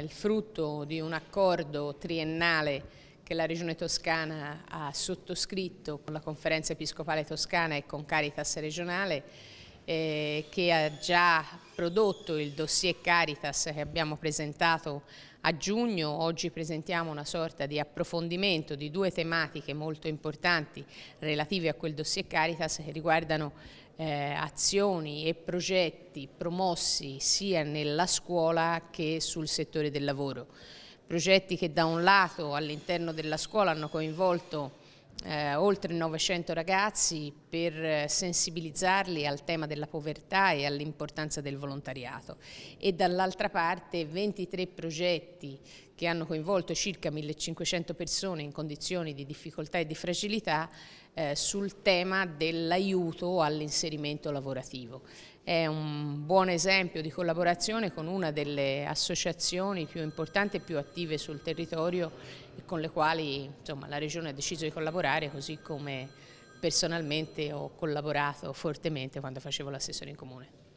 il frutto di un accordo triennale che la Regione Toscana ha sottoscritto con la Conferenza Episcopale Toscana e con Caritas regionale eh, che ha già prodotto il dossier Caritas che abbiamo presentato a giugno, oggi presentiamo una sorta di approfondimento di due tematiche molto importanti relative a quel dossier Caritas che riguardano eh, azioni e progetti promossi sia nella scuola che sul settore del lavoro. Progetti che da un lato all'interno della scuola hanno coinvolto eh, oltre 900 ragazzi per eh, sensibilizzarli al tema della povertà e all'importanza del volontariato e dall'altra parte 23 progetti che hanno coinvolto circa 1500 persone in condizioni di difficoltà e di fragilità eh, sul tema dell'aiuto all'inserimento lavorativo. È un buon esempio di collaborazione con una delle associazioni più importanti e più attive sul territorio e con le quali insomma, la Regione ha deciso di collaborare così come personalmente ho collaborato fortemente quando facevo l'assessore in comune.